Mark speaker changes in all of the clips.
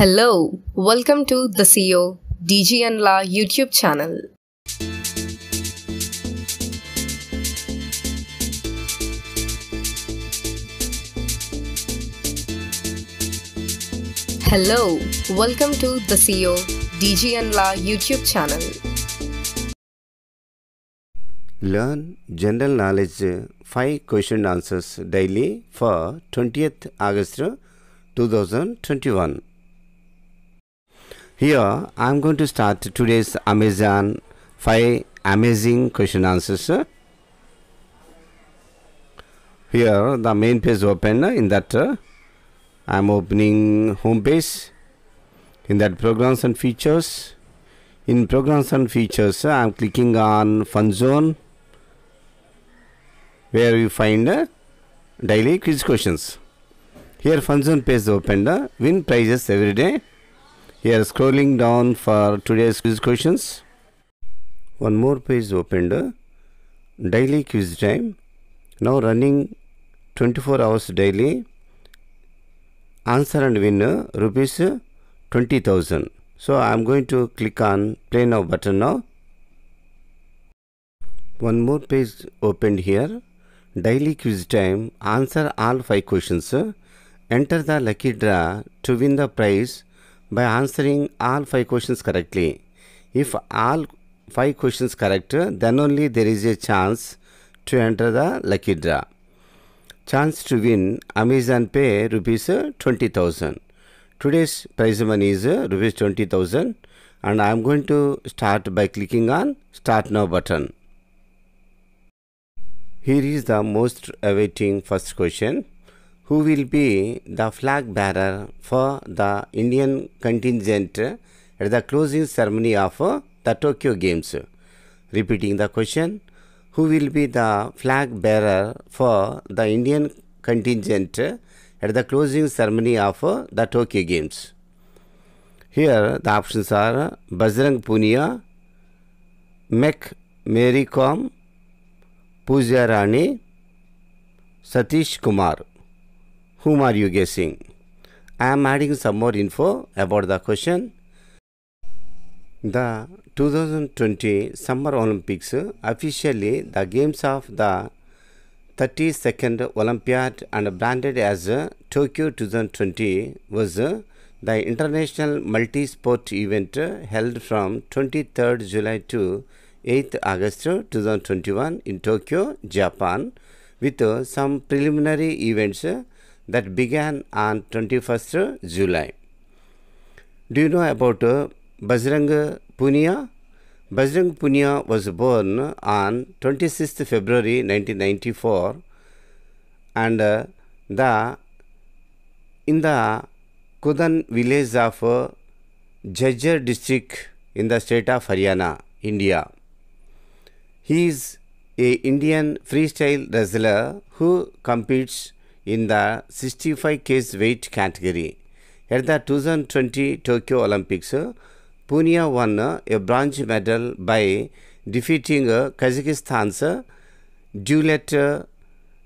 Speaker 1: Hello, welcome to the CEO DGN La YouTube channel. Hello, welcome to the CEO DGN La YouTube channel. Learn general knowledge 5 question answers daily for 20th August 2021. Here I am going to start today's Amazon 5 amazing question answers. Here the main page open uh, in that uh, I am opening home page in that programs and features. In programs and features uh, I am clicking on fun zone where you find uh, daily quiz questions. Here fun zone page opened uh, win prizes every day. Here scrolling down for today's quiz questions. One more page opened. Daily quiz time. Now running 24 hours daily. Answer and win rupees 20,000. So I'm going to click on play now button now. One more page opened here. Daily quiz time. Answer all 5 questions. Enter the lucky draw to win the prize by answering all 5 questions correctly. If all 5 questions correct, then only there is a chance to enter the lucky draw. Chance to win Amazon Pay rupees uh, 20,000. Today's prize money is uh, rupees 20,000 and I am going to start by clicking on start now button. Here is the most awaiting first question who will be the flag bearer for the Indian contingent at the closing ceremony of the Tokyo Games. Repeating the question, who will be the flag bearer for the Indian contingent at the closing ceremony of the Tokyo Games? Here the options are Bajrang Punia, Mac Mary Com, Pooja Rani, Satish Kumar. Whom are you guessing? I am adding some more info about the question. The 2020 Summer Olympics, officially the Games of the 32nd Olympiad and branded as Tokyo 2020, was the international multi-sport event held from 23rd July to 8th August 2021 in Tokyo, Japan, with some preliminary events that began on 21st July. Do you know about uh, Bajrang Punya? Bajrang Punya was born on 26th February 1994 and uh, the in the Kudan village of uh, Jajjar district in the state of Haryana, India. He is a Indian freestyle wrestler who competes in the 65 kg weight category. At the 2020 Tokyo Olympics, Punya won a bronze medal by defeating Kazakhstan's Juliet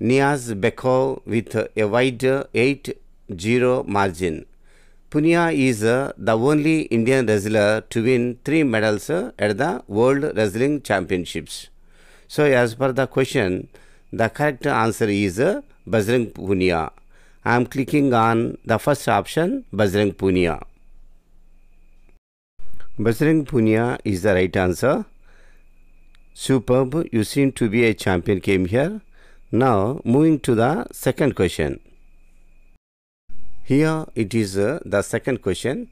Speaker 1: Niazbekov with a wide 8-0 margin. Punya is the only Indian wrestler to win three medals at the World Wrestling Championships. So, as per the question, the correct answer is Bajrang Punia. I am clicking on the first option Bajrang Punia. Bajrang Punia is the right answer. Superb, you seem to be a champion came here. Now moving to the second question. Here it is uh, the second question.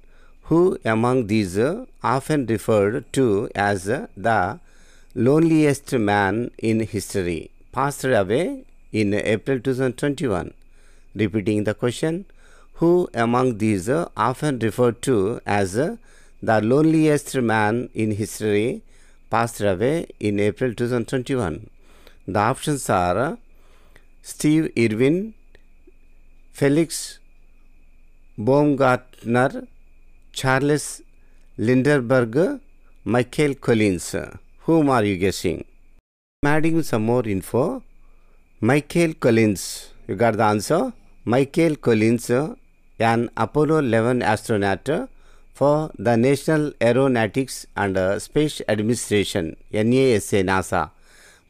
Speaker 1: Who among these uh, often referred to as uh, the loneliest man in history passed away in April 2021, repeating the question Who among these, often referred to as the loneliest man in history, passed away in April 2021? The options are Steve Irwin, Felix Baumgartner, Charles Linderberg, Michael Collins. Whom are you guessing? I'm adding some more info. Michael Collins. You got the answer? Michael Collins, an Apollo 11 astronaut for the National Aeronautics and Space Administration, NASA, NASA,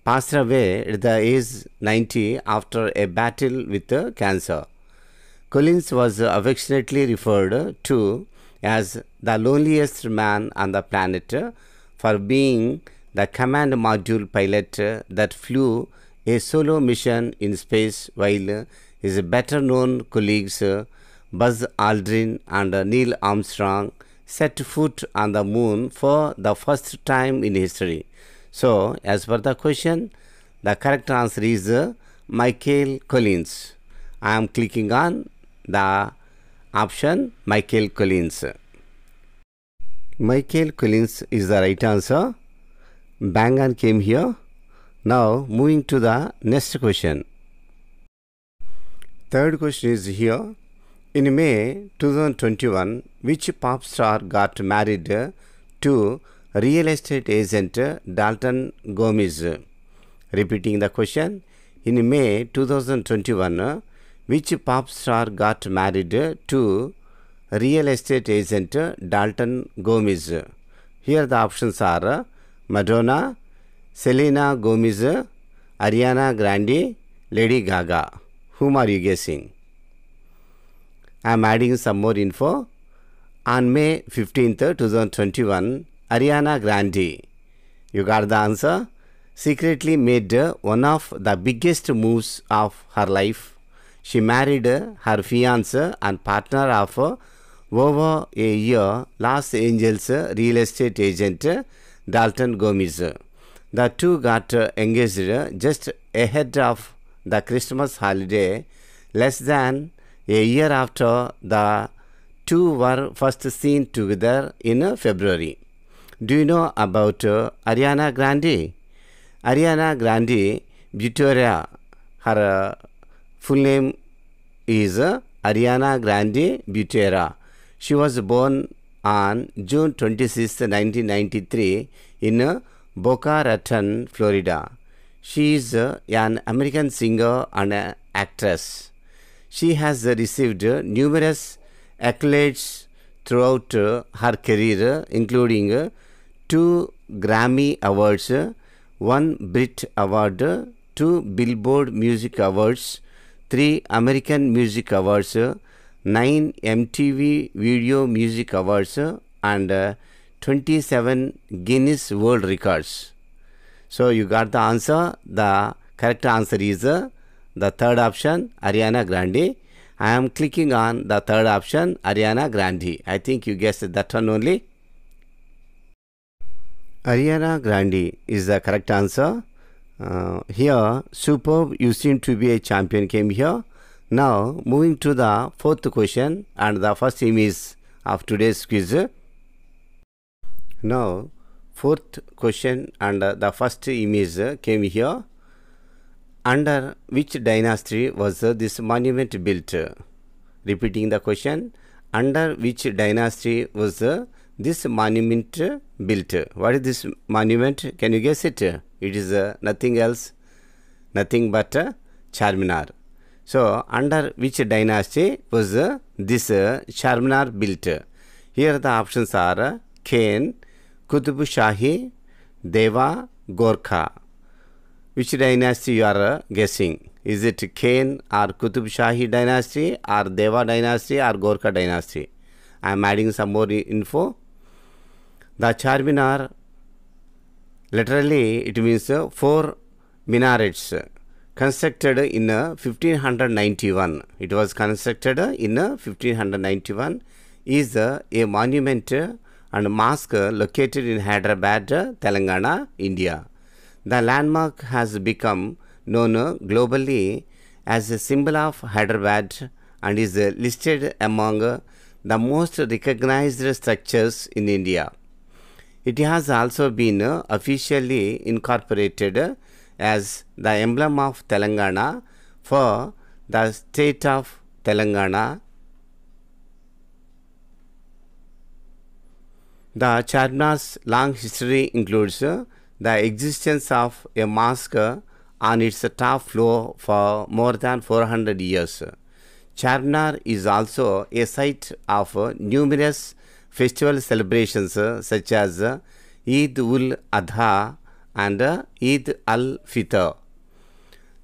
Speaker 1: passed away at the age 90 after a battle with cancer. Collins was affectionately referred to as the loneliest man on the planet for being the command module pilot that flew a solo mission in space while his better known colleagues Buzz Aldrin and Neil Armstrong set foot on the moon for the first time in history. So, as per the question, the correct answer is Michael Collins. I am clicking on the option Michael Collins. Michael Collins is the right answer. Bang and came here. Now moving to the next question. Third question is here. In May 2021, which pop star got married to real estate agent Dalton Gomez? Repeating the question. In May 2021, which pop star got married to real estate agent Dalton Gomez? Here the options are Madonna, Selena Gomez, Ariana Grande, Lady Gaga. Whom are you guessing? I am adding some more info. On May 15th, 2021, Ariana Grande. You got the answer? Secretly made one of the biggest moves of her life. She married her fiance and partner of over a year Los Angeles real estate agent Dalton Gomez. The two got uh, engaged uh, just ahead of the Christmas holiday, less than a year after the two were first seen together in uh, February. Do you know about Ariana Grande? Ariana Grande Butoria. Her full name is Ariana Grande Butera. She was born on June 26, 1993 in Boca Raton, Florida. She is uh, an American singer and actress. She has uh, received uh, numerous accolades throughout her career, including two Grammy Awards, one Brit Award, two Billboard Music Awards, three American Music Awards, nine MTV Video Music Awards, and 27 Guinness World Records. So you got the answer. The correct answer is uh, the third option, Ariana Grande. I am clicking on the third option, Ariana Grande. I think you guessed that one only. Ariana Grande is the correct answer. Uh, here, superb, you seem to be a champion came here. Now, moving to the fourth question and the first image of today's quiz. Now, fourth question and the first image came here. Under which dynasty was this monument built? Repeating the question, under which dynasty was this monument built? What is this monument? Can you guess it? It is uh, nothing else, nothing but uh, Charminar. So, under which dynasty was uh, this Charminar built? Here the options are Kane, Kutubshahi, Deva, Gorkha. Which dynasty you are guessing? Is it Kane or Kutubshahi dynasty or Deva dynasty or Gorkha dynasty? I am adding some more info. The Charminar, literally it means four minarets constructed in 1591. It was constructed in 1591 is a monument and mosque located in Hyderabad, Telangana, India. The landmark has become known globally as a symbol of Hyderabad and is listed among the most recognized structures in India. It has also been officially incorporated as the emblem of Telangana for the state of Telangana The Charminar long history includes the existence of a mosque on its top floor for more than 400 years. Charminar is also a site of numerous festival celebrations such as Eid ul Adha and Eid al Fitr.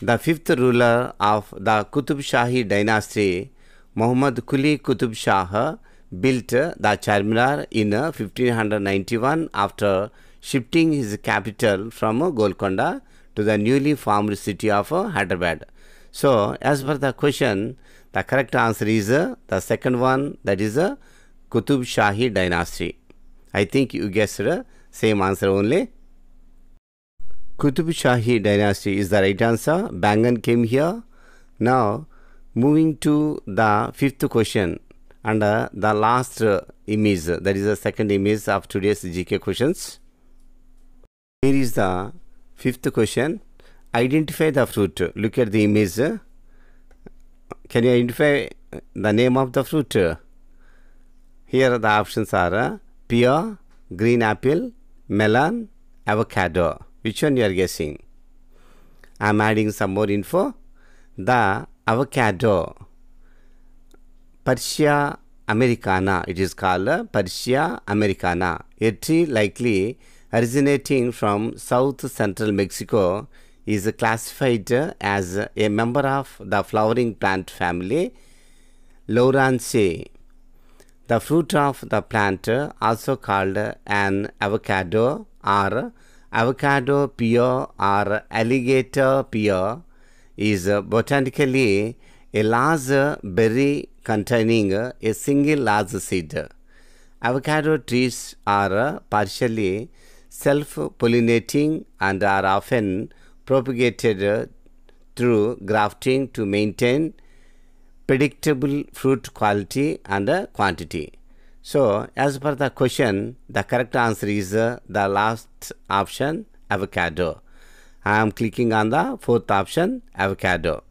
Speaker 1: The fifth ruler of the Qutub Shahi dynasty, Muhammad Quli Qutub Shah, built the Charminar in 1591 after shifting his capital from Golconda to the newly formed city of Hyderabad. So, as per the question, the correct answer is the second one that is Kutub Shahi dynasty. I think you guessed same answer only. Kutub Shahi dynasty is the right answer. Bangan came here. Now, moving to the fifth question and uh, the last uh, image that is the second image of today's gk questions here is the fifth question identify the fruit look at the image can you identify the name of the fruit here the options are uh, pear green apple melon avocado which one you are guessing i'm adding some more info the avocado Persia americana, it is called Persia americana, a tree likely originating from south central Mexico is classified as a member of the flowering plant family Lauraceae. The fruit of the plant, also called an avocado or avocado pear, or alligator pear, is botanically a large berry containing a single large seed. Avocado trees are partially self-pollinating and are often propagated through grafting to maintain predictable fruit quality and quantity. So, as per the question, the correct answer is the last option, avocado. I am clicking on the fourth option, avocado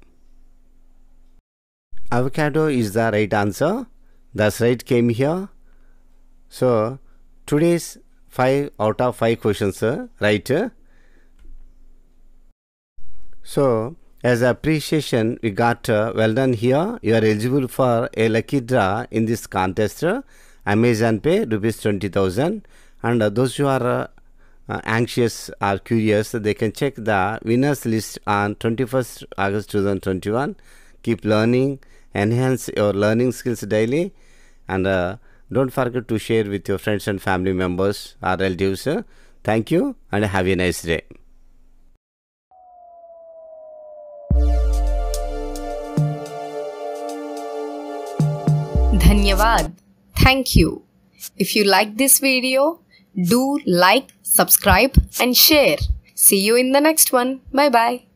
Speaker 1: avocado is the right answer. That's right came here. So today's 5 out of 5 questions right. So as appreciation we got uh, well done here. You are eligible for a lucky draw in this contest. Amazon pay rupees 20,000 and uh, those who are uh, uh, anxious or curious, they can check the winners list on 21st August 2021. Keep learning, enhance your learning skills daily and uh, don't forget to share with your friends and family members or relatives. Uh. Thank you and have a nice day. Dhanyavad. Thank you. If you like this video, do like, subscribe and share. See you in the next one. Bye bye.